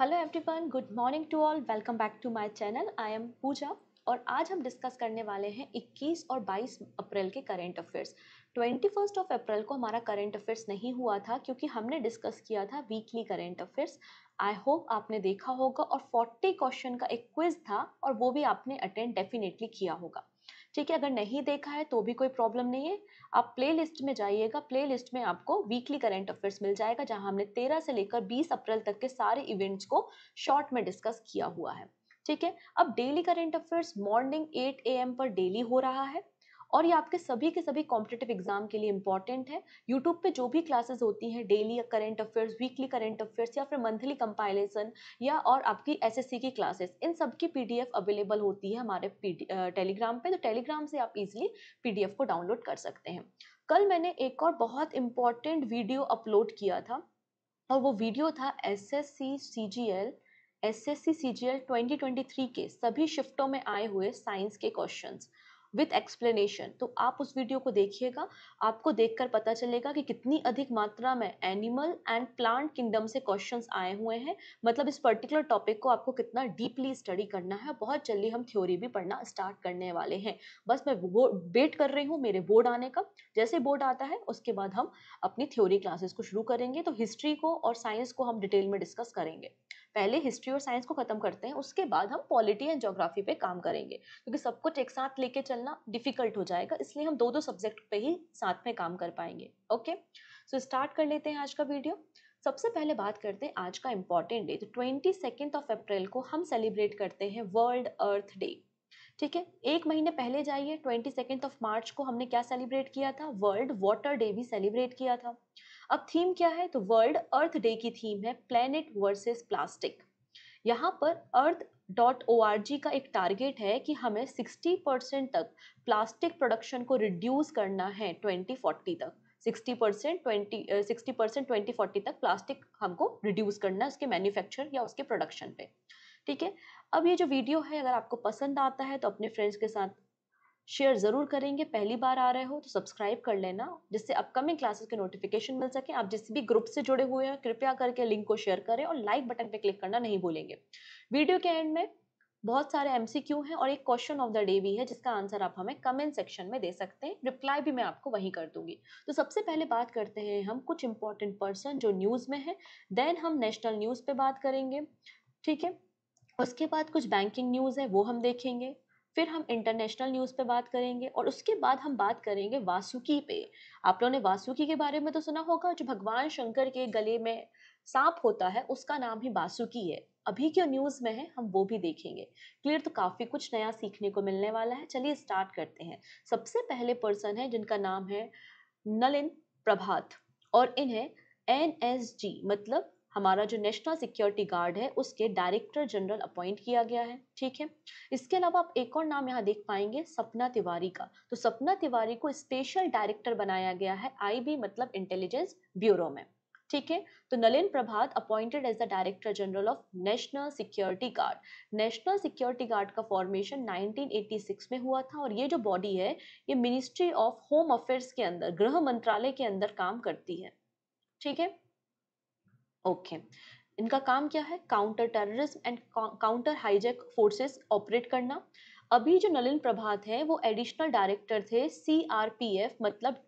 Hello everyone good morning to all welcome back to my channel I am Pooja और आज हम discuss करने वाले हैं 21 और 22 अप्रैल के current affairs twenty first of April को हमारा करेंट अफेयर्स नहीं हुआ था क्योंकि हमने डिस्कस किया था weekly current affairs I hope आपने देखा होगा और 40 क्वेश्चन का एक क्विज था और वो भी आपने अटेंड डेफिनेटली किया होगा ठीक है अगर नहीं देखा है तो भी कोई प्रॉब्लम नहीं है आप प्लेलिस्ट में जाइएगा प्लेलिस्ट में आपको वीकली करेंट अफेयर्स मिल जाएगा जहां हमने 13 से लेकर 20 अप्रैल तक के सारे इवेंट्स को शॉर्ट में डिस्कस किया हुआ है ठीक है अब daily current affairs morning 8 AM पर डेली हो रहा है और ये आपके सभी के सभी कॉम्पिटेटिव एग्जाम के लिए इंपॉर्टेंट है यूट्यूब पे जो भी क्लासेस होती हैं daily current affairs weekly current affairs या फिर मंथली कंपाइलेशन या और आपकी एसएससी की क्लासेस इन सब की पीडीएफ अवेलेबल होती है हमारे टेलीग्राम पे तो टेलीग्राम से आप इजिली पी को डाउनलोड कर सकते हैं कल मैंने एक और बहुत इंपॉर्टेंट वीडियो अपलोड किया था और वो वीडियो था S S C C G L S S C C G L twenty twenty three के सभी शिफ्टों में आए हुए साइंस के क्वेश्चंस विथ एक्सप्लेनेशन तो आप उस वीडियो को देखिएगा आपको देखकर पता चलेगा कि कितनी अधिक मात्रा में एनिमल एंड प्लांट किंगडम से क्वेश्चंस आए हुए हैं मतलब इस पर्टिकुलर टॉपिक को आपको कितना डीपली स्टडी करना है बहुत जल्दी हम थ्योरी भी पढ़ना स्टार्ट करने वाले हैं बस मैं वो वेट कर रही हूँ मेरे बोर्ड आने का जैसे बोर्ड आता है उसके बाद हम अपनी थ्योरी क्लासेस को शुरू करेंगे तो हिस्ट्री को और साइंस को हम डिटेल में डिस्कस करेंगे पहले हिस्ट्री और साइंस को ख़त्म करते हैं उसके बाद हम पॉलिटी एंड जोग्राफी पे काम करेंगे क्योंकि सब कुछ एक साथ लेके चलना डिफिकल्ट हो जाएगा इसलिए हम दो दो सब्जेक्ट पे ही साथ में काम कर पाएंगे ओके सो स्टार्ट कर लेते हैं आज का वीडियो सबसे पहले बात करते हैं आज का इम्पॉर्टेंट डे तो ट्वेंटी सेकेंड ऑफ अप्रैल को हम सेलिब्रेट करते हैं वर्ल्ड अर्थ डे ठीक है एक महीने पहले जाइए ट्वेंटी सेकेंड ऑफ मार्च को हमने क्या सेलिब्रेट किया था वर्ल्ड वाटर डे भी सेलिब्रेट किया था अब थीम क्या है तो वर्ल्ड अर्थ डे की थीम है प्लेनेट वर्सेस प्लास्टिक यहाँ पर अर्थ डॉट ओ का एक टारगेट है कि हमें 60 परसेंट तक प्लास्टिक प्रोडक्शन को रिड्यूस करना है 2040 तक 60 percent twenty sixty percent twenty forty तक प्लास्टिक हमको रिड्यूस करना है उसके मैन्युफैक्चर या उसके प्रोडक्शन पे ठीक है अब ये जो वीडियो है अगर आपको पसंद आता है तो अपने फ्रेंड्स के साथ शेयर ज़रूर करेंगे पहली बार आ रहे हो तो सब्सक्राइब कर लेना जिससे अपकमिंग क्लासेस के नोटिफिकेशन मिल सके आप जिस भी ग्रुप से जुड़े हुए हैं कृपया करके लिंक को शेयर करें और लाइक बटन पर क्लिक करना नहीं भूलेंगे वीडियो के एंड में बहुत सारे एम हैं और एक क्वेश्चन ऑफ द डे भी है जिसका आंसर आप हमें कमेंट सेक्शन में दे सकते हैं रिप्लाई भी मैं आपको वहीं कर दूंगी तो सबसे पहले बात करते हैं हम कुछ इंपॉर्टेंट पर्सन जो न्यूज़ में है देन हम नेशनल न्यूज़ पे बात करेंगे ठीक है उसके बाद कुछ बैंकिंग न्यूज़ है वो हम देखेंगे फिर हम इंटरनेशनल न्यूज़ पे बात करेंगे और उसके बाद हम बात करेंगे वासुकी पे आप लोगों ने वासुकी के बारे में तो सुना होगा जो भगवान शंकर के गले में सांप होता है उसका नाम ही वासुकी है अभी क्यों न्यूज़ में है हम वो भी देखेंगे क्लियर तो काफ़ी कुछ नया सीखने को मिलने वाला है चलिए स्टार्ट करते हैं सबसे पहले पर्सन है जिनका नाम है नलिन प्रभात और इन्हें एन मतलब हमारा जो नेशनल सिक्योरिटी गार्ड है उसके डायरेक्टर जनरल अपॉइंट किया गया है ठीक है इसके अलावा आप एक और नाम यहाँ देख पाएंगे सपना तिवारी का तो सपना तिवारी को स्पेशल डायरेक्टर बनाया गया है आई मतलब इंटेलिजेंस ब्यूरो में ठीक है तो Nalin Prabhat appointed as the director general of national security guard national security guard का फॉर्मेशन 1986 में हुआ था और ये जो बॉडी है ये मिनिस्ट्री ऑफ होम अफेयर्स के अंदर गृह मंत्रालय के अंदर काम करती है ठीक है ओके इनका काम क्या है counter terrorism and counter hijack forces operate करना अभी जो नलिन प्रभात है वो एडिशनल डायरेक्टर थे सी मतलब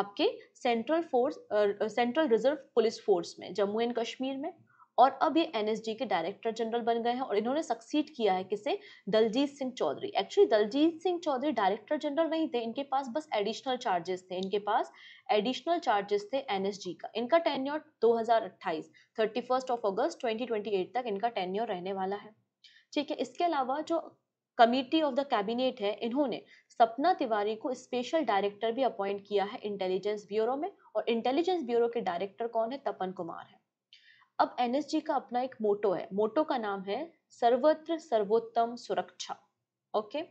आपके central force central reserve police force में जम्मू एंड कश्मीर में और अब ये एनएसजी के डायरेक्टर जनरल बन गए हैं और इन्होंने सक्सीड किया है किसे Daljit Singh Chaudhary actually Daljit Singh Chaudhary director general नहीं थे इनके पास बस एडिशनल चार्जेस थे इनके पास एडिशनल चार्जेस थे एनएसजी का इनका टेन्योर दो हजार ऑफ अगस्त ट्वेंटी तक इनका टेन्योर रहने वाला है ठीक है इसके अलावा जो कमिटी ऑफ द कैबिनेट है इन्होंने सपना तिवारी को स्पेशल डायरेक्टर भी अपॉइंट किया है इंटेलिजेंस ब्यूरो में और इंटेलिजेंस ब्यूरो के डायरेक्टर कौन है तपन कुमार है अब एनएसजी का अपना एक मोटो है मोटो का नाम है सर्वत्र सर्वोत्तम सुरक्षा ओके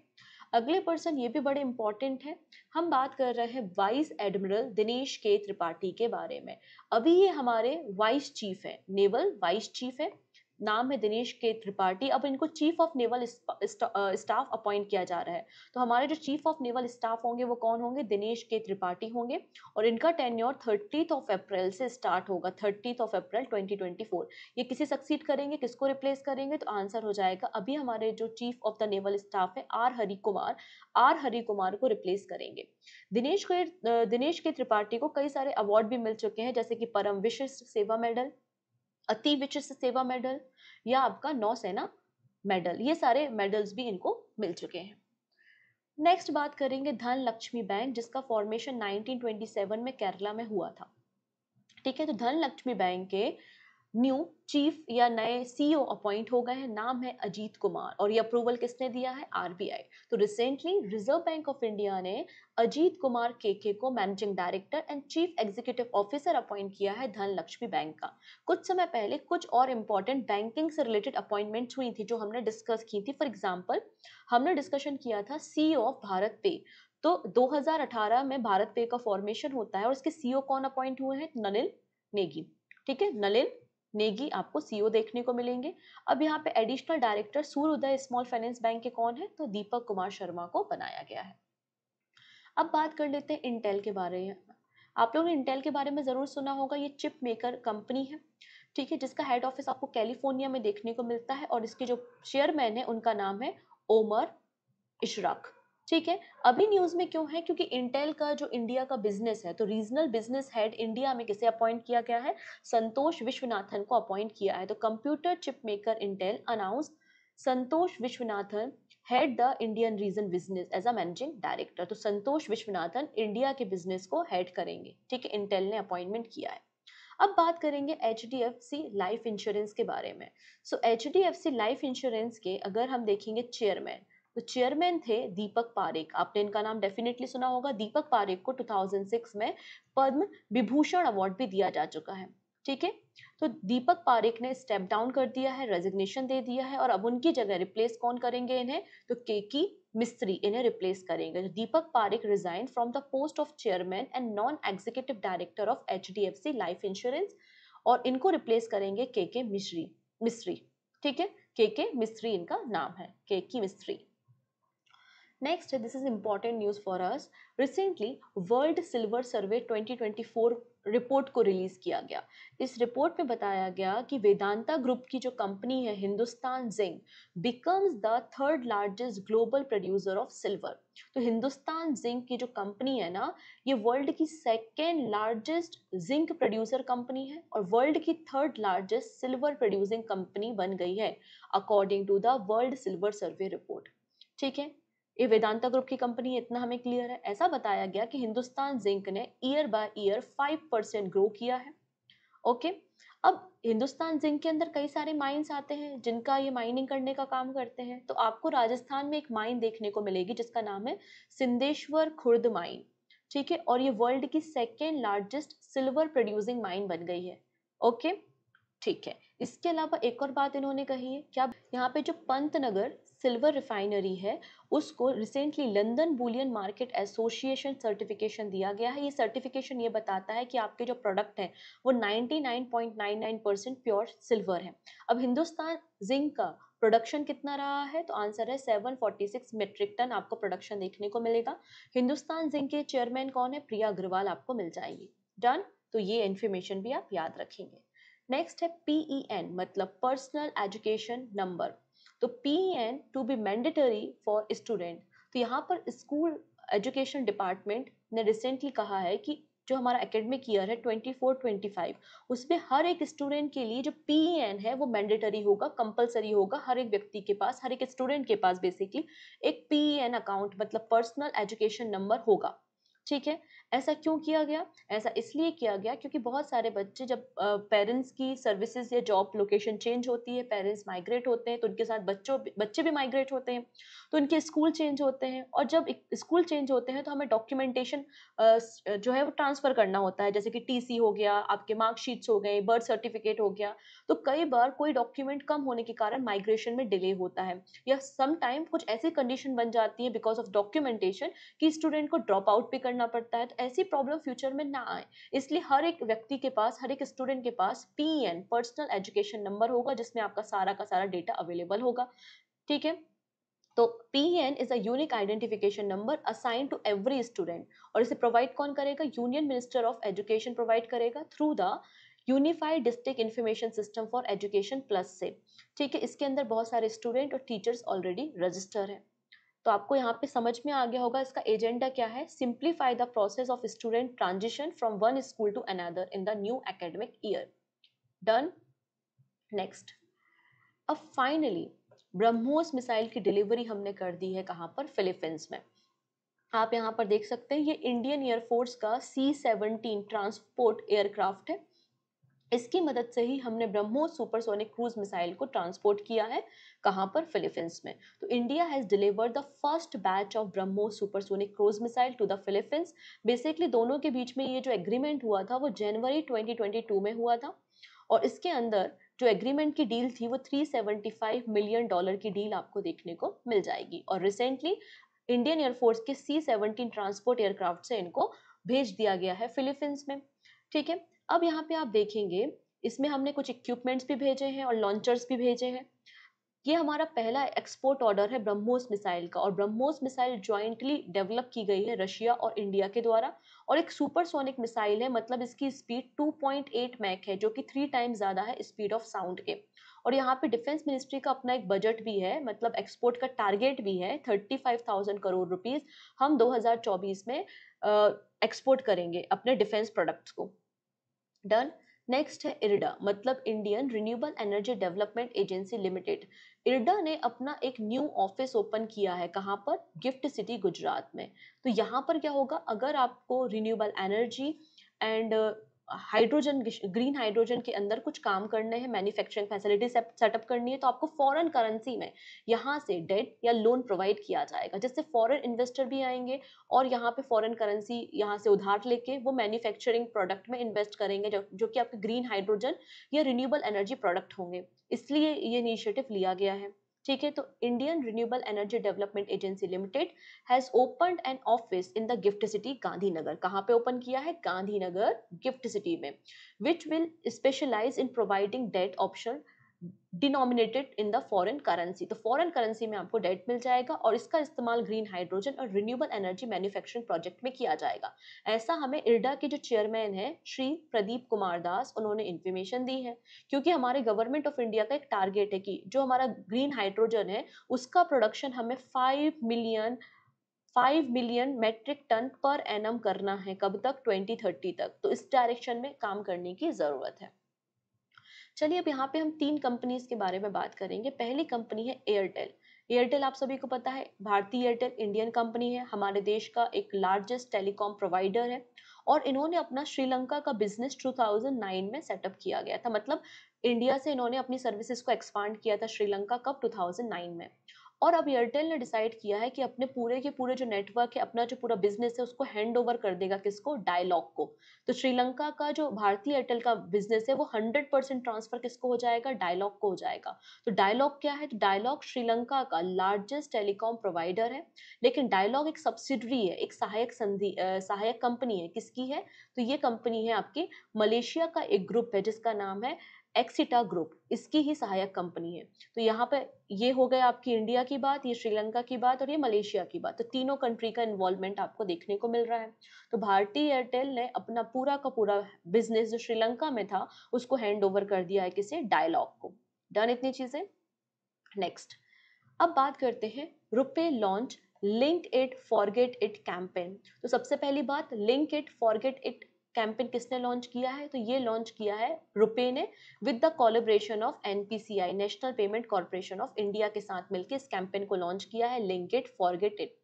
अगले पर्सन ये भी बड़े इंपॉर्टेंट हैं हम बात कर रहे हैं vice admiral Dinesh K Tripathi के बारे में अभी ये हमारे वाइस चीफ है नेवल वाइस चीफ है नाम है दिनेश के त्रिपाठी अब इनको chief of naval staff appoint किया जा रहा है तो हमारे जो चीफ ऑफ नेवल स्टाफ होंगे वो कौन होंगे दिनेश के त्रिपाठी होंगे और इनका टेन्योर थर्टीथ ऑफ अप्रैल से स्टार्ट होगा थर्टीथ ऑफ अप्रैल 2024 ये किसे सक्सीड करेंगे किसको रिप्लेस करेंगे तो आंसर हो जाएगा अभी हमारे जो chief of the naval staff है आर हरि कुमार आर हरि कुमार को रिप्लेस करेंगे दिनेश के दिनेश के त्रिपाठी को कई सारे अवार्ड भी मिल चुके हैं जैसे कि परम विशिष्ट सेवा मेडल अति विशिष्ट सेवा मेडल या आपका नौसेना मेडल ये सारे मेडल्स भी इनको मिल चुके हैं नेक्स्ट बात करेंगे धन लक्ष्मी बैंक जिसका फॉर्मेशन 1927 में केरला में हुआ था ठीक है तो धन लक्ष्मी बैंक के न्यू चीफ या नए सीईओ अपॉइंट e हो गए हैं नाम है अजीत कुमार और ये अप्रूवल किसने दिया है आरबीआई तो recently reserve bank of India ने अजीत कुमार के के को managing director and chief executive officer appoint किया है धनलक्ष्मी बैंक का कुछ समय पहले कुछ और इंपॉर्टेंट बैंकिंग से रिलेटेड अपॉइंटमेंट हुई थी जो हमने डिस्कस की थी फॉर एग्जाम्पल हमने डिस्कशन किया था सी ऑफ भारत पे तो 2018 में भारत पे का फॉर्मेशन होता है और इसके सीईओ e कौन अपॉइंट हुए हैं नलिन नेगी ठीक है नलिन नेगी आपको सीईओ e देखने को मिलेंगे अब यहाँ पे additional director Suryoday small finance bank के कौन है तो दीपक कुमार शर्मा को बनाया गया है अब बात कर लेते हैं इंटेल के बारे में आप लोगों ने इंटेल के बारे में ज़रूर सुना होगा ये चिप मेकर कंपनी है ठीक है जिसका हेड ऑफिस आपको कैलिफोर्निया में देखने को मिलता है और इसके जो चेयरमैन है उनका नाम है ओमर इशराक ठीक है अभी न्यूज में क्यों है क्योंकि इंटेल का जो इंडिया का बिजनेस है तो रीजनल बिजनेस हेड इंडिया में किसे अपॉइंट किया गया है संतोष विश्वनाथन को अपॉइंट किया है तो computer chip maker Intel announce Santosh Viswanathan head the Indian region business as a managing director तो संतोष विश्वनाथन इंडिया के बिजनेस को हेड करेंगे ठीक है इंटेल ने अपॉइंटमेंट किया है अब बात करेंगे H D F C life insurance के बारे में so H D F C life insurance के अगर हम देखेंगे चेयरमैन तो चेयरमैन थे दीपक पारेख आपने इनका नाम डेफिनेटली सुना होगा दीपक पारेख को 2006 में पद्म विभूषण अवार्ड भी दिया जा चुका है ठीक है तो दीपक पारेख ने स्टेप डाउन कर दिया है रेजिग्नेशन दे दिया है और अब उनकी जगह रिप्लेस कौन करेंगे इन्हें तो केकी मिस्त्री इन्हें रिप्लेस करेंगे तो Deepak Parekh resign from the post of chairman and non executive director of H life insurance और इनको रिप्लेस करेंगे के के मिश्री मिस्त्री ठीक है के के मिस्त्री इनका नाम है के की मिस्त्री Next, this is important news for us. Recently, World Silver Survey 2024 report को रिलीज किया गया इस रिपोर्ट में बताया गया कि वेदांता ग्रुप की जो कंपनी है Hindustan zinc becomes the third largest global producer of silver तो हिंदुस्तान जिंक की जो कंपनी है ना ये वर्ल्ड की second largest zinc producer company है और वर्ल्ड की third largest silver producing company बन गई है according to the world silver survey report ठीक है ये वेदांता ग्रुप की कंपनी इतना हमें क्लियर है ऐसा बताया गया कि हिंदुस्तान जिंक ने year by year five percent grow किया है ओके अब हिंदुस्तान जिंक के अंदर कई सारे माइंस आते हैं जिनका ये माइनिंग करने का काम करते हैं तो आपको राजस्थान में एक माइन देखने को मिलेगी जिसका नाम है सिंदेश्वर खुर्द माइन ठीक है और ये वर्ल्ड की second largest silver producing mine बन गई है ओके ठीक है इसके अलावा एक और बात इन्होंने कही है क्या यहाँ पे जो पंतनगर सिल्वर रिफाइनरी है उसको recently London bullion market association certification दिया गया है ये सर्टिफिकेशन ये बताता है कि आपके जो प्रोडक्ट हैं वो 99.99 परसेंट प्योर सिल्वर है अब हिंदुस्तान जिंक का प्रोडक्शन कितना रहा है तो आंसर है 746 मेट्रिक टन आपको प्रोडक्शन देखने को मिलेगा हिंदुस्तान जिंक के चेयरमैन कौन है प्रिया अग्रवाल आपको मिल जाएगी डन तो ये इन्फॉर्मेशन भी आप याद रखेंगे नेक्स्ट है पीई e मतलब पर्सनल एजुकेशन नंबर तो P N to be mandatory for student तो यहाँ पर स्कूल एजुकेशन डिपार्टमेंट ने रिसेंटली कहा है कि जो हमारा एकेडमिक ईयर है 24-25 उसमें हर एक स्टूडेंट के लिए जो पी एन है वो मैंडेटरी होगा कंपलसरी होगा हर एक व्यक्ति के पास हर एक स्टूडेंट के पास बेसिकली एक पी एन अकाउंट मतलब पर्सनल एजुकेशन नंबर होगा ठीक है ऐसा क्यों किया गया ऐसा इसलिए किया गया क्योंकि बहुत सारे बच्चे जब पेरेंट्स की सर्विसेज या जॉब लोकेशन चेंज होती है पेरेंट्स माइग्रेट होते हैं तो उनके साथ बच्चों बच्चे भी माइग्रेट होते हैं तो उनके स्कूल चेंज होते हैं और जब स्कूल चेंज होते हैं तो हमें डॉक्यूमेंटेशन जो है वो ट्रांसफ़र करना होता है जैसे कि टी हो गया आपके मार्कशीट्स हो गए बर्थ सर्टिफिकेट हो गया तो कई बार कोई डॉक्यूमेंट कम होने के कारण माइग्रेशन में डिले होता है या समटाइम कुछ ऐसी कंडीशन बन जाती है बिकॉज ऑफ डॉक्यूमेंटेशन कि स्टूडेंट को ड्रॉप आउट भी करना करना पड़ता है तो ऐसी प्रॉब्लम फ्यूचर में ना आए इसलिए हर एक व्यक्ति के पास हर एक स्टूडेंट के पास P N personal education number होगा जिसमें आपका सारा का सारा डेटा अवेलेबल होगा ठीक है तो P N is a identification number assign to every student और इसे प्रोवाइड कौन करेगा union minister of education provide करेगा through the unified district information system for education plus से ठीक है इसके अंदर बहुत सारे स्टूडेंट और टीचर्स ऑलरेडी रजिस्टर हैं तो आपको यहाँ पे समझ में आ गया होगा इसका एजेंडा क्या है simplify the process of student transition from one school to another in the new academic year done next अब फाइनली ब्रह्मोस मिसाइल की डिलीवरी हमने कर दी है कहाँ पर फिलीपींस में आप यहाँ पर देख सकते हैं ये इंडियन एयरफोर्स का सी सेवनटीन ट्रांसपोर्ट एयरक्राफ्ट है इसकी मदद से ही हमने ब्रह्मोस सुपरसोनिक क्रूज मिसाइल को ट्रांसपोर्ट किया है कहाँ पर फिलीपींस में तो India has deliver the first batch of BrahMos supersonic cruise missile to the Philippines basically दोनों के बीच में ये जो एग्रीमेंट हुआ था वो जनवरी 2022 में हुआ था और इसके अंदर जो एग्रीमेंट की डील थी वो 375 मिलियन डॉलर की डील आपको देखने को मिल जाएगी और रिसेंटली इंडियन एयरफोर्स के सी सेवनटीन ट्रांसपोर्ट एयरक्राफ्ट से इनको भेज दिया गया है फिलीपींस में ठीक है अब यहाँ पे आप देखेंगे इसमें हमने कुछ इक्विपमेंट्स भी भेजे हैं और लॉन्चर्स भी भेजे हैं ये हमारा पहला एक्सपोर्ट ऑर्डर है ब्रह्मोस मिसाइल का और ब्रह्मोस मिसाइल ज्वाइंटली डेवलप की गई है रशिया और इंडिया के द्वारा और एक सुपरसोनिक मिसाइल है मतलब इसकी स्पीड 2.8 मैक है जो कि थ्री टाइम ज़्यादा है स्पीड ऑफ साउंड के और यहाँ पे डिफेंस मिनिस्ट्री का अपना एक बजट भी है मतलब एक्सपोर्ट का टारगेट भी है thirty five thousand crore rupees हम दो में एक्सपोर्ट करेंगे अपने डिफेंस प्रोडक्ट्स को डन नेक्स्ट है इरडा मतलब Indian renewable energy development agency limited IREDA ने अपना एक न्यू ऑफिस ओपन किया है कहाँ पर गिफ्ट सिटी गुजरात में तो यहाँ पर क्या होगा अगर आपको renewable energy and hydrogen green hydrogen के अंदर कुछ काम करने हैं मैन्युफैक्चरिंग फैसिलिटी सेटअप करनी है तो आपको फॉरेन करेंसी में यहाँ से डेट या लोन प्रोवाइड किया जाएगा जिससे फॉरेन इन्वेस्टर भी आएंगे और यहाँ पे फॉरेन करेंसी यहाँ से उधार लेके वो मैन्युफैक्चरिंग प्रोडक्ट में इन्वेस्ट करेंगे जो, जो कि आपके ग्रीन हाइड्रोजन या रिन्यूएबल एनर्जी प्रोडक्ट होंगे इसलिए ये इनिशिएटिव लिया गया है ठीक है तो Indian renewable energy development agency limited has open an office in the GIFT city Gandhinagar कहाँ पे ओपन किया है गांधीनगर गिफ्ट सिटी में which will specialize in providing debt option denominated in the foreign currency तो फॉरेन करेंसी में आपको debt मिल जाएगा और इसका इस्तेमाल ग्रीन हाइड्रोजन और रिन्यूएबल एनर्जी मैन्युफैक्चरिंग प्रोजेक्ट में किया जाएगा ऐसा हमें इरडा के जो चेयरमैन है श्री प्रदीप कुमार दास उन्होंने इन्फॉर्मेशन दी है क्योंकि हमारे गवर्नमेंट ऑफ इंडिया का एक टारगेट है कि जो हमारा ग्रीन हाइड्रोजन है उसका प्रोडक्शन हमें five million five million metric ton per annum करना है कब तक ट्वेंटी तक तो इस डायरेक्शन में काम करने की ज़रूरत है चलिए अब यहाँ पे हम तीन कंपनीज के बारे में बात करेंगे पहली कंपनी है एयरटेल एयरटेल आप सभी को पता है भारतीय एयरटेल इंडियन कंपनी है हमारे देश का एक लार्जेस्ट टेलीकॉम प्रोवाइडर है और इन्होंने अपना श्रीलंका का बिजनेस 2009 में सेटअप किया गया था मतलब इंडिया से इन्होंने अपनी सर्विसेज को एक्सपांड किया था श्रीलंका कब 2009 में और अब एयरटेल ने डिसाइड किया है कि अपने पूरे के पूरे जो नेटवर्क है अपना जो पूरा बिजनेस है उसको हैंड ओवर कर देगा किसको डायलॉग को तो श्रीलंका का जो भारतीय एयरटेल का बिजनेस है वो हंड्रेड परसेंट ट्रांसफर किसको हो जाएगा डायलॉग को हो जाएगा तो डायलॉग क्या है तो डायलॉग श्रीलंका का लार्जेस्ट टेलीकॉम प्रोवाइडर है लेकिन डायलॉग एक सब्सिडरी है एक सहायक संधि सहायक कंपनी है किसकी है तो ये कंपनी है आपकी मलेशिया का एक ग्रुप है जिसका नाम है एक्सिटा ग्रुप इसकी ही सहायक कंपनी है तो यहाँ पर ये हो गया आपकी इंडिया की बात ये श्रीलंका की बात और ये मलेशिया की बात तो तीनों कंट्री का इन्वॉल्वमेंट आपको देखने को मिल रहा है तो भारतीय एयरटेल ने अपना पूरा का पूरा बिजनेस जो श्रीलंका में था उसको हैंड ओवर कर दिया है किसी डायलॉग को डन इतनी चीजें नेक्स्ट अब बात करते हैं RuPay launch link it forget it campaign तो सबसे पहली बात link it forget it campaign किसने लॉन्च किया है तो ये लॉन्च किया है रुपे ने with the collaboration of NPCI national payment corporation of India के साथ मिलकर इस कैंपेन को लॉन्च किया है लिंक इट गेट इट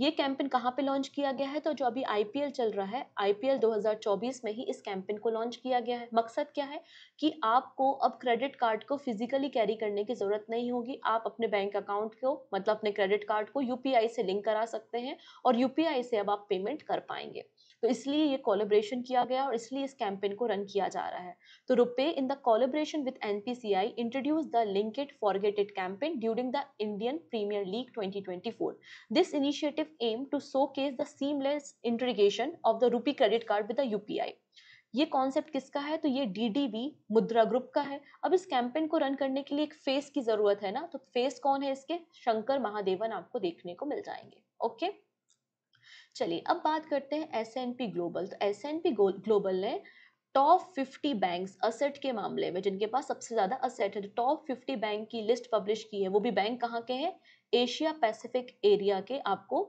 ये कैंपेन कहाँ पे लॉन्च किया गया है तो जो अभी आईपीएल चल रहा है आईपीएल 2024 में ही इस कैंपेन को लॉन्च किया गया है मकसद क्या है कि आपको अब क्रेडिट कार्ड को फिजिकली कैरी करने की ज़रूरत नहीं होगी आप अपने बैंक अकाउंट को मतलब अपने क्रेडिट कार्ड को यूपीआई से लिंक करा सकते हैं और यूपीआई से अब आप पेमेंट कर पाएंगे तो इसलिए ये कोलेब्रेशन किया गया और इसलिए इस कैंपेन को रन किया जा रहा है तो RuPay in the collaboration with N P C I introduce the link it campaign during the Indian premier league twenty twenty four this initiative aim to showcase the seamless integration of the RuPay credit card with the U P I ये concept किसका है तो ये DDB मुद्रा group का है अब इस कैंपेन को रन करने के लिए एक फेस की जरूरत है ना तो फेस कौन है इसके शंकर महादेवन आपको देखने को मिल जाएंगे ओके okay? चलिए अब बात करते हैं एस एन पी ग्लोबल तो एस एन पी ग्लोबल ने टॉप फिफ्टी बैंक असेट के मामले में जिनके पास सबसे ज़्यादा असेट है तो टॉप फिफ्टी बैंक की लिस्ट पब्लिश की है वो भी बैंक कहाँ के हैं एशिया पैसिफिक एरिया के आपको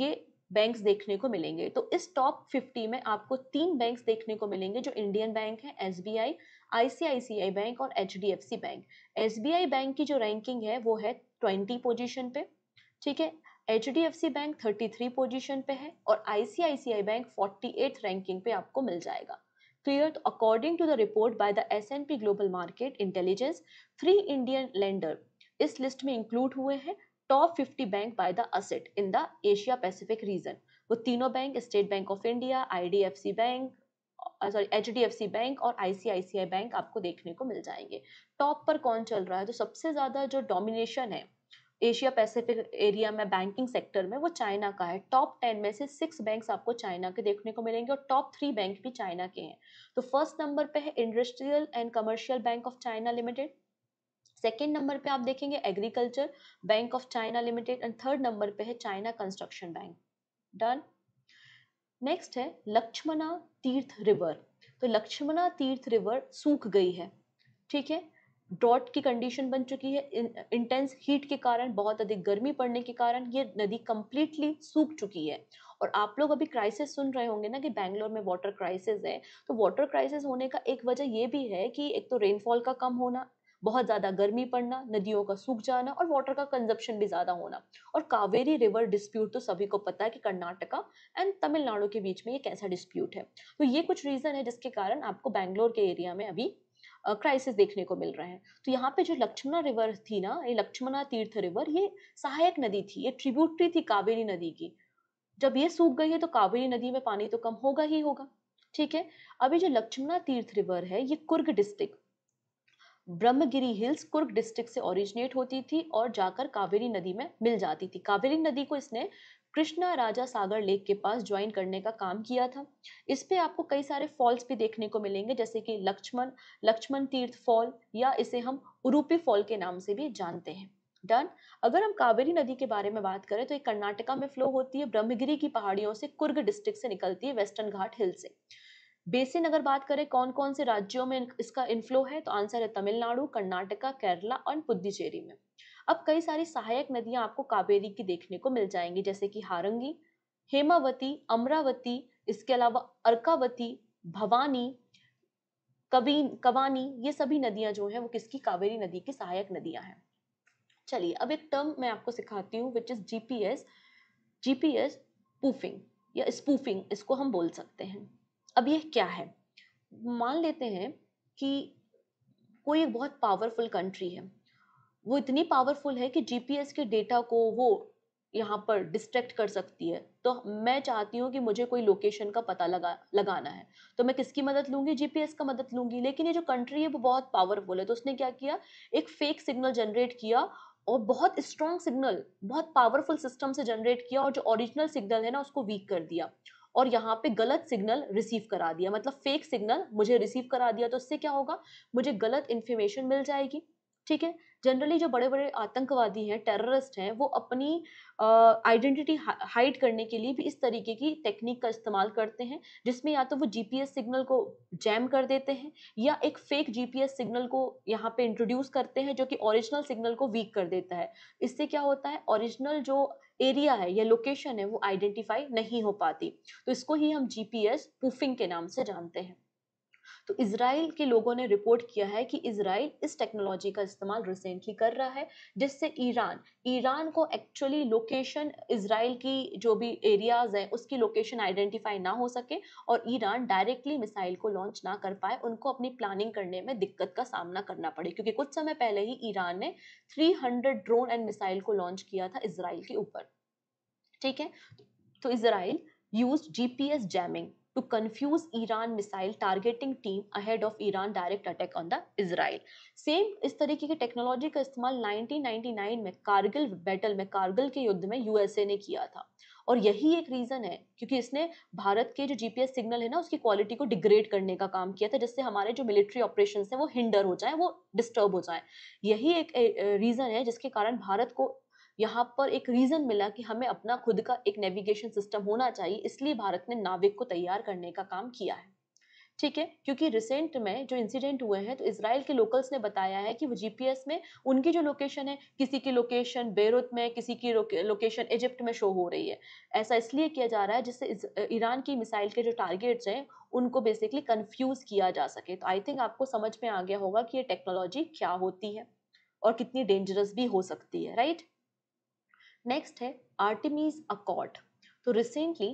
ये बैंक्स देखने को मिलेंगे तो इस टॉप फिफ्टी में आपको तीन बैंक्स देखने को मिलेंगे जो इंडियन बैंक है S B I I C C I I bank और H D F C bank S B I bank की जो रैंकिंग है वो है ट्वेंटी पोजिशन पे ठीक है H D F C bank thirty three position पे है और I bank forty eight ranking पे आपको मिल जाएगा cleared तो according to the report by the S&P Global Market Intelligence, three Indian lender इस लिस्ट में इंक्लूड हुए हैं top 50 bank by the asset in the Asia Pacific region वो तीनों bank state bank of India C bank sorry H bank और ICICI bank आपको देखने को मिल जाएंगे टॉप पर कौन चल रहा है तो सबसे ज़्यादा जो डोमिनेशन है एशिया पैसिफिक एरिया में बैंकिंग सेक्टर में वो चाइना का है टॉप टेन में से सिक्स बैंक्स आपको चाइना के देखने को मिलेंगे और टॉप थ्री बैंक भी चाइना के हैं तो फर्स्ट नंबर पे है industrial and commercial bank of China limited second number पे आप देखेंगे agriculture bank of China limited and third number पे है China construction bank done next है लक्ष्मणा तीर्थ रिवर तो लक्ष्मणा तीर्थ रिवर सूख गई है ठीक है ड्रॉट की कंडीशन बन चुकी है इंटेंस हीट के कारण बहुत अधिक गर्मी पड़ने के कारण ये नदी कम्प्लीटली सूख चुकी है और आप लोग अभी क्राइसिस सुन रहे होंगे ना कि बैंगलोर में वाटर क्राइसिस है तो वाटर क्राइसिस होने का एक वजह ये भी है कि एक तो रेनफॉल का कम होना बहुत ज़्यादा गर्मी पड़ना नदियों का सूख जाना और वाटर का कंजप्शन भी ज़्यादा होना और कावेरी रिवर डिस्प्यूट तो सभी को पता है कि कर्नाटका एंड तमिलनाडु के बीच में ये कैसा डिस्प्यूट है तो ये कुछ रीज़न है जिसके कारण आपको बैंगलोर के एरिया में अभी क्राइसिस देखने को मिल रहे हैं तो यहाँ पे जो लक्ष्मणा रिवर थी ना ये लक्ष्मणा तीर्थ रिवर ये सहायक नदी थी ये ट्रिब्यूटरी थी कावेरी नदी की जब ये सूख गई है तो कावेरी नदी में पानी तो कम होगा ही होगा ठीक है अभी जो लक्ष्मणा तीर्थ रिवर है ये Coorg district Brahmagiri hills Coorg district से ओरिजिनेट होती थी और जाकर कावेरी नदी में मिल जाती थी कावेरी नदी को इसने कृष्णा राजा सागर लेक के पास ज्वाइन करने का काम किया था इस पे आपको कई सारे फॉल्स भी देखने को मिलेंगे जैसे कि लक्ष्मण लक्ष्मण तीर्थ फॉल या इसे हम उरूपी फॉल के नाम से भी जानते हैं डन अगर हम कावेरी नदी के बारे में बात करें तो ये कर्नाटका में फ्लो होती है ब्रह्मगिरी की पहाड़ियों से कुर्ग डिस्ट्रिक्ट से निकलती है वेस्टर्न घाट हिल से बेसिन अगर बात करें कौन कौन से राज्यों में इसका इन्फ्लो है तो आंसर है तमिलनाडु कर्नाटका केरला और पुद्दीचेरी में अब कई सारी सहायक नदियां आपको कावेरी की देखने को मिल जाएंगी जैसे कि हारंगी हेमावती अमरावती इसके अलावा अर्कावती भवानी कवीन कवानी ये सभी नदियां जो हैं वो किसकी कावेरी नदी की सहायक नदियां हैं चलिए अब एक टर्म मैं आपको सिखाती हूँ which is GPS GPS spoofing या स्पूफिंग इसको हम बोल सकते हैं अब ये क्या है मान लेते हैं कि कोई एक बहुत पावरफुल कंट्री है वो इतनी पावरफुल है कि जीपीएस के डेटा को वो यहाँ पर डिस्ट्रैक्ट कर सकती है तो मैं चाहती हूँ कि मुझे कोई लोकेशन का पता लगा लगाना है तो मैं किसकी मदद लूँगी जीपीएस का मदद लूँगी लेकिन ये जो कंट्री है वो बहुत पावरफुल है तो उसने क्या किया एक फेक सिग्नल जनरेट किया और बहुत स्ट्रॉन्ग सिग्नल बहुत पावरफुल सिस्टम से जनरेट किया और जो ओरिजिनल सिग्नल है ना उसको वीक कर दिया और यहाँ पे गलत सिग्नल रिसीव करा दिया मतलब फेक सिग्नल मुझे रिसीव करा दिया तो उससे क्या होगा मुझे गलत इन्फॉर्मेशन मिल जाएगी ठीक है जनरली जो बड़े बड़े आतंकवादी हैं टेररिस्ट हैं वो अपनी आइडेंटिटी हाइड करने के लिए भी इस तरीके की टेक्निक का इस्तेमाल करते हैं जिसमें या तो वो जीपीएस सिग्नल को जैम कर देते हैं या एक फेक जीपीएस सिग्नल को यहाँ पे इंट्रोड्यूस करते हैं जो कि ओरिजिनल सिग्नल को वीक कर देता है इससे क्या होता है ओरिजिनल जो एरिया है या लोकेशन है वो आइडेंटिफाई नहीं हो पाती तो इसको ही हम जी पुफिंग के नाम से जानते हैं तो इसराइल के लोगों ने रिपोर्ट किया है कि इसराइल इस टेक्नोलॉजी का इस्तेमाल रिसेंटली कर रहा है जिससे ईरान ईरान को एक्चुअली लोकेशन इसराइल की जो भी एरियाज हैं उसकी लोकेशन आइडेंटिफाई ना हो सके और ईरान डायरेक्टली मिसाइल को लॉन्च ना कर पाए उनको अपनी प्लानिंग करने में दिक्कत का सामना करना पड़े क्योंकि कुछ समय पहले ही ईरान ने थ्री ड्रोन एंड मिसाइल को लॉन्च किया था इसराइल के ऊपर ठीक है तो Israel use GPS jamming to confuse Iran missile targeting team ahead of Iran direct attack on the Israel. Same इस तरीके की टेक्नोलॉजी का इस्तेमाल 1999 में कारगिल बैटल में कारगिल के युद्ध में यूएसए ने किया था और यही एक रीज़न है क्योंकि इसने भारत के जो जीपीएस सिग्नल है ना उसकी क्वालिटी को डिग्रेड करने का काम किया था जिससे हमारे जो मिलिट्री ऑपरेशन हैं वो हिंडर हो जाए वो डिस्टर्ब हो जाए यही एक रीज़न है जिसके कारण भारत को यहाँ पर एक रीज़न मिला कि हमें अपना खुद का एक नेविगेशन सिस्टम होना चाहिए इसलिए भारत ने नाविक को तैयार करने का काम किया है ठीक है क्योंकि रिसेंट में जो इंसिडेंट हुए हैं तो इसराइल के लोकल्स ने बताया है कि वो जीपीएस में उनकी जो लोकेशन है किसी की लोकेशन बेरोत में किसी की लोकेशन इजिप्ट में शो हो रही है ऐसा इसलिए किया जा रहा है जिससे ईरान की मिसाइल के जो टारगेट्स हैं उनको बेसिकली कन्फ्यूज़ किया जा सके तो आई थिंक आपको समझ में आ गया होगा कि ये टेक्नोलॉजी क्या होती है और कितनी डेंजरस भी हो सकती है राइट नेक्स्ट है आर्टिमीज अकॉर्ड तो रिसेंटली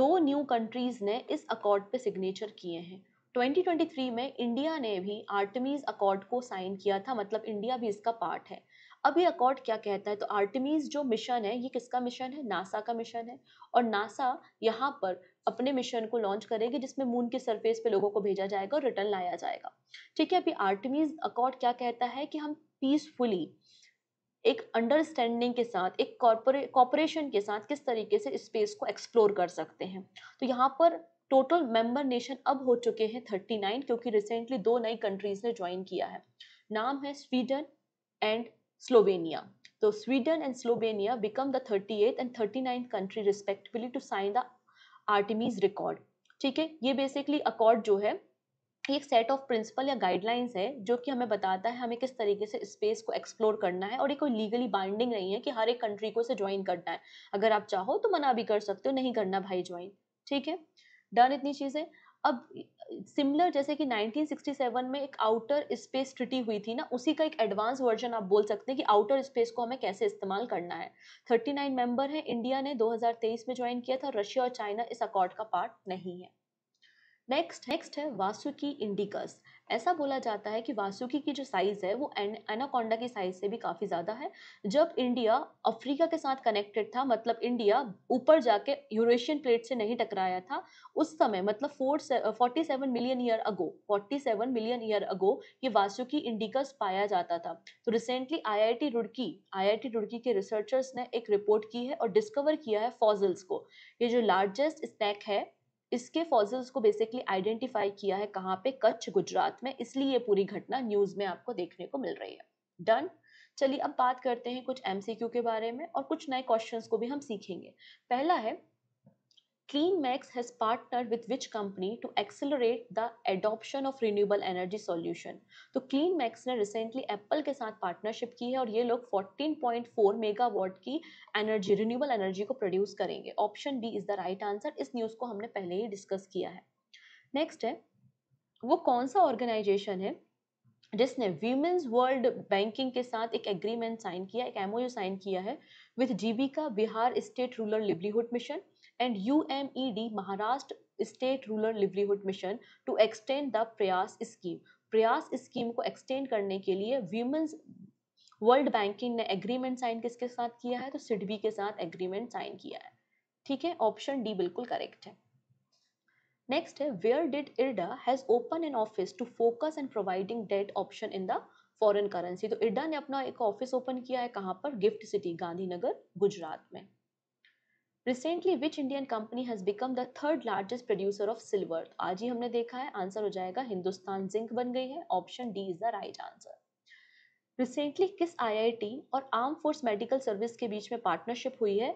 दो न्यू कंट्रीज ने इस अकॉर्ड पे सिग्नेचर किए हैं 2023 में इंडिया ने भी आर्टिमीज अकॉर्ड को साइन किया था मतलब इंडिया भी इसका पार्ट है अब ये अकॉर्ड क्या कहता है तो आर्टिमीज जो मिशन है ये किसका मिशन है नासा का मिशन है और नासा यहाँ पर अपने मिशन को लॉन्च करेगी जिसमें मून के सरफेस पे लोगों को भेजा जाएगा और रिटर्न लाया जाएगा ठीक है अभी आर्टिमीज अकॉर्ड क्या कहता है कि हम पीसफुली एक अंडरस्टैंडिंग के साथ एक कॉपरेशन के साथ किस तरीके से स्पेस को एक्सप्लोर कर सकते हैं तो यहाँ पर टोटल मेंबर नेशन अब हो चुके हैं 39 क्योंकि रिसेंटली दो नई कंट्रीज ने ज्वाइन किया है नाम है स्वीडन एंड स्लोवेनिया तो Slovenia become the thirty the 38th thirty 39th country respectively to sign the Artemis record ठीक है ये बेसिकली अकॉर्ड जो है एक सेट ऑफ प्रिंसिपल या गाइडलाइंस है जो कि हमें बताता है हमें किस तरीके से स्पेस को एक्सप्लोर करना है और ये कोई लीगली बाइंडिंग नहीं है कि हर एक कंट्री को इसे ज्वाइन करना है अगर आप चाहो तो मना भी कर सकते हो नहीं करना भाई ज्वाइन ठीक है डन इतनी चीज़ें अब सिमिलर जैसे कि 1967 में एक आउटर स्पेस ट्रिटी हुई थी ना उसी का एक एडवांस वर्जन आप बोल सकते हैं कि आउटर स्पेस को हमें कैसे इस्तेमाल करना है 39 मेंबर हैं इंडिया ने 2023 में ज्वाइन किया था रशिया और चाइना इस अकॉर्ड का पार्ट नहीं है नेक्स्ट नेक्स्ट है वासुकी इंडिकस ऐसा बोला जाता है कि वासुकी की जो साइज है वो एनाकोंडा की साइज से भी काफी ज्यादा है जब इंडिया अफ्रीका के साथ कनेक्टेड था मतलब इंडिया ऊपर जाके यूरेशियन प्लेट से नहीं टकराया था उस समय मतलब four forty seven million year ago forty seven million year ago ये वासुकी इंडिकस पाया जाता था तो recently I Roorkee I Roorkee के रिसर्चर्स ने एक रिपोर्ट की है और डिस्कवर किया है फॉजल्स को ये जो लार्जेस्ट स्नैक है इसके फॉसिल्स को बेसिकली आइडेंटिफाई किया है कहाँ पे कच्छ गुजरात में इसलिए ये पूरी घटना न्यूज में आपको देखने को मिल रही है डन चलिए अब बात करते हैं कुछ एमसीक्यू के बारे में और कुछ नए क्वेश्चंस को भी हम सीखेंगे पहला है CleanMax has partnered with which company to accelerate the adoption of renewable energy solution? तो CleanMax ने recently Apple के साथ partnership की है और ये लोग 14.4 megawatt की energy, renewable energy को produce करेंगे Option B is the right answer. इस news को हमने पहले ही discuss किया है Next है वो कौन सा ऑर्गेनाइजेशन है जिसने वीमेंस वर्ल्ड बैंकिंग के साथ एक एग्रीमेंट साइन किया एक एमओयू साइन किया है विद का Bihar state rural livelihood mission and UMED Maharashtra state rural livelihood mission to extend the Prayaas scheme Prayaas scheme को एक्सटेंड करने के लिए वीमेंस वर्ल्ड बैंकिंग ने एग्रीमेंट साइन किसके साथ किया है तो सिडबी के साथ एग्रीमेंट साइन किया है ठीक है ऑप्शन डी बिल्कुल करेक्ट है नेक्स्ट है where did IREDA has open an office to focus and providing debt option in the foreign currency तो इर्डा ने अपना एक ऑफिस ओपन किया है कहाँ पर गिफ्ट सिटी गांधीनगर गुजरात में recently which Indian company has become the third largest producer of silver आज ही हमने देखा है आंसर हो जाएगा हिंदुस्तान जिंक बन गई है option D is the right answer recently किस आईआईटी और आर्म फोर्स मेडिकल सर्विस के बीच में पार्टनरशिप हुई है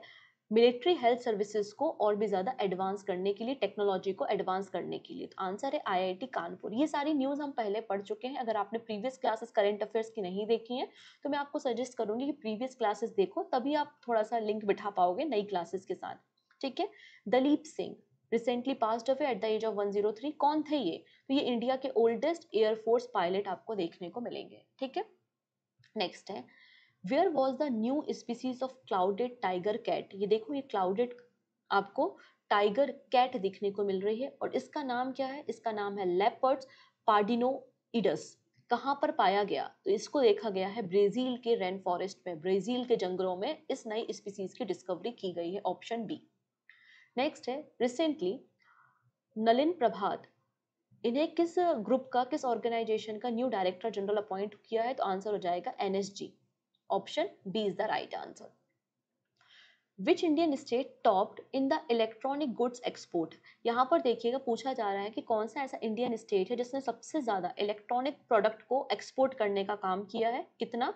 मिलिट्री हेल्थ सर्विसेज को और भी ज़्यादा एडवांस करने के लिए टेक्नोलॉजी को एडवांस करने के लिए तो आंसर है आईआईटी कानपुर ये सारी न्यूज़ हम पहले पढ़ चुके हैं अगर आपने प्रीवियस क्लासेस करेंट अफेयर्स की नहीं देखी हैं तो मैं आपको सजेस्ट करूंगी कि प्रीवियस क्लासेस देखो तभी आप थोड़ा सा लिंक बिठा पाओगे नई क्लासेस के साथ ठीक है Dalip Singh recently passed away at the age of one zero three कौन थे ये तो ये इंडिया के ओल्डेस्ट एयरफोर्स पायलट आपको देखने को मिलेंगे ठीक है नेक्स्ट है where was the new species of clouded tiger cat ये देखो ये क्लाउडेड आपको टाइगर कैट दिखने को मिल रही है और इसका नाम क्या है इसका नाम है लेपर्ड्स इडस कहाँ पर पाया गया तो इसको देखा गया है ब्राज़ील के रेन फॉरेस्ट में ब्राज़ील के जंगलों में इस नई स्पीसीज की डिस्कवरी की गई है ऑप्शन बी नेक्स्ट है रिसेंटली नलिन प्रभात इन्हें किस ग्रुप का किस ऑर्गेनाइजेशन का न्यू डायरेक्टर जनरल अपॉइंट किया है तो आंसर हो जाएगा NSG Option B is the right answer. which indian state topped in the electronic goods export yahan par dekhiyega pucha ja raha hai ki kaun sa aisa indian state hai jisne sabse zyada electronic product ko export karne ka kaam kiya hai kitna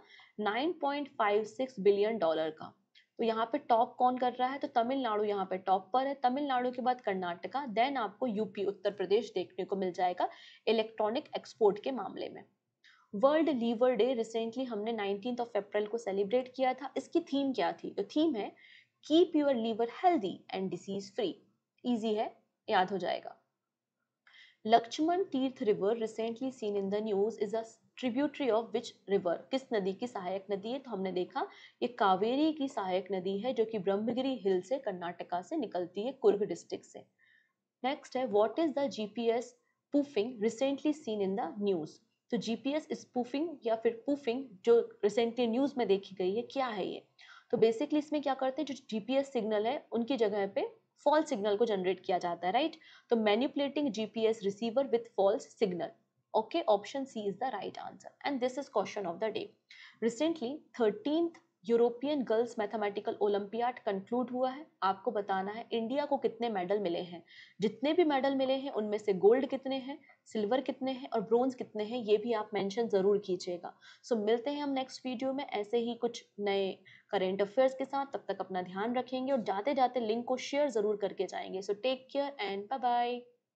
9.56 billion dollar का तो यहाँ पे top कौन कर रहा है तो तमिलनाडु यहाँ पे टॉप पर है तमिलनाडु के बाद कर्नाटका देन आपको यूपी उत्तर प्रदेश देखने को मिल जाएगा इलेक्ट्रॉनिक एक्सपोर्ट के मामले में वर्ल्ड लीवर डे रिसेंटली हमने नाइनटीन ऑफ अप्रैल को सेलिब्रेट किया था इसकी थीम क्या थी तो थीम है keep your liver healthy and disease free easy है याद हो जाएगा Lakshman Tirtha river recently seen in the news is a tributary of which river किस नदी की सहायक नदी है तो हमने देखा ये कावेरी की सहायक नदी है जो कि ब्रह्मगिरी हिल से कर्नाटका से निकलती है कुर्ग डिस्ट्रिक्ट से नेक्स्ट है what is the GPS spoofing recently seen in the news तो जीपीएस स्पूफिंग या फिर पूफिंग जो रिसेंटली न्यूज़ में देखी गई है क्या है ये तो बेसिकली इसमें क्या करते हैं जो जीपीएस सिग्नल है उनकी जगह पे फॉल्स सिग्नल को जनरेट किया जाता है राइट तो manipulating GPS receiver with false signal okay option C is the right answer and this is question of the day recently 13th European girls mathematical olympiad conclude हुआ है आपको बताना है इंडिया को कितने मेडल मिले हैं जितने भी मेडल मिले हैं उनमें से गोल्ड कितने हैं सिल्वर कितने हैं और ब्रोंज कितने हैं ये भी आप मेंशन ज़रूर कीजिएगा सो so, मिलते हैं हम नेक्स्ट वीडियो में ऐसे ही कुछ नए करेंट अफेयर्स के साथ तब तक अपना ध्यान रखेंगे और जाते जाते लिंक को शेयर ज़रूर करके जाएंगे so take care and bye bye